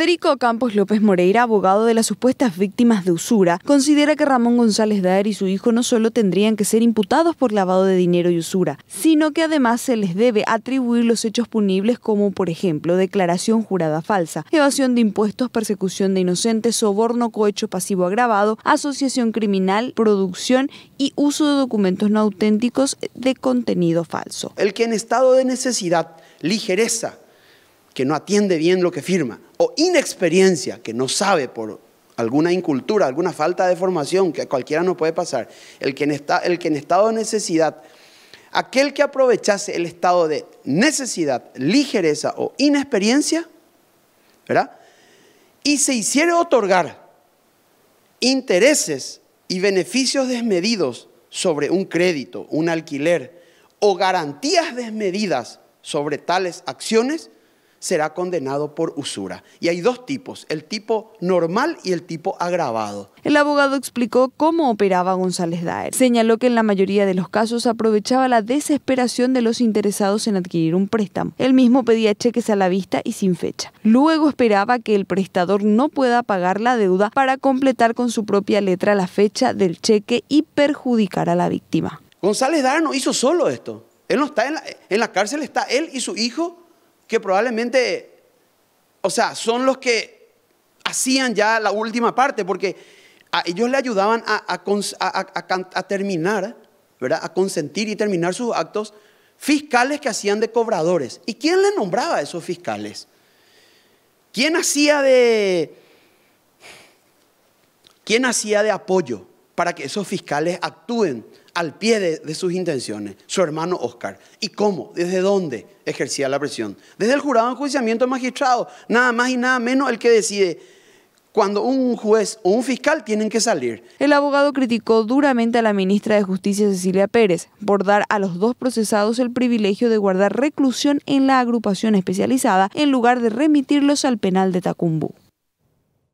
Federico Campos López Moreira, abogado de las supuestas víctimas de usura, considera que Ramón González Daer y su hijo no solo tendrían que ser imputados por lavado de dinero y usura, sino que además se les debe atribuir los hechos punibles como, por ejemplo, declaración jurada falsa, evasión de impuestos, persecución de inocentes, soborno, cohecho pasivo agravado, asociación criminal, producción y uso de documentos no auténticos de contenido falso. El que en estado de necesidad, ligereza, que no atiende bien lo que firma, o inexperiencia, que no sabe por alguna incultura, alguna falta de formación, que a cualquiera no puede pasar, el que, en el que en estado de necesidad, aquel que aprovechase el estado de necesidad, ligereza o inexperiencia, ¿verdad? Y se hiciera otorgar intereses y beneficios desmedidos sobre un crédito, un alquiler, o garantías desmedidas sobre tales acciones, será condenado por usura. Y hay dos tipos, el tipo normal y el tipo agravado. El abogado explicó cómo operaba González Daer. Señaló que en la mayoría de los casos aprovechaba la desesperación de los interesados en adquirir un préstamo. Él mismo pedía cheques a la vista y sin fecha. Luego esperaba que el prestador no pueda pagar la deuda para completar con su propia letra la fecha del cheque y perjudicar a la víctima. González Daer no hizo solo esto. Él no está en la, en la cárcel, está él y su hijo que probablemente, o sea, son los que hacían ya la última parte, porque a ellos le ayudaban a, terminar, ¿verdad? A consentir y terminar sus actos fiscales que hacían de cobradores. ¿Y quién le nombraba a esos fiscales? ¿Quién hacía de, quién hacía de apoyo para que esos fiscales actúen? al pie de, sus intenciones, su hermano Oscar. ¿Y cómo? ¿Desde dónde ejercía la presión? Desde el jurado de juiciamiento magistrado, nada más y nada menos el que decide cuando un juez o un fiscal tienen que salir. El abogado criticó duramente a la ministra de Justicia Cecilia Pérez por dar a los dos procesados el privilegio de guardar reclusión en la agrupación especializada en lugar de remitirlos al penal de Tacumbú.